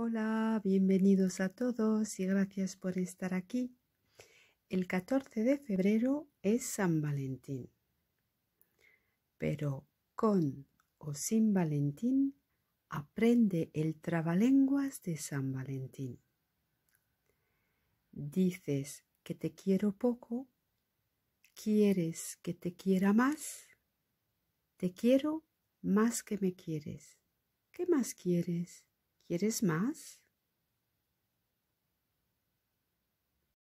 Hola, bienvenidos a todos y gracias por estar aquí. El 14 de febrero es San Valentín. Pero con o sin Valentín, aprende el trabalenguas de San Valentín. Dices que te quiero poco, quieres que te quiera más, te quiero más que me quieres. ¿Qué más quieres? ¿Quieres más?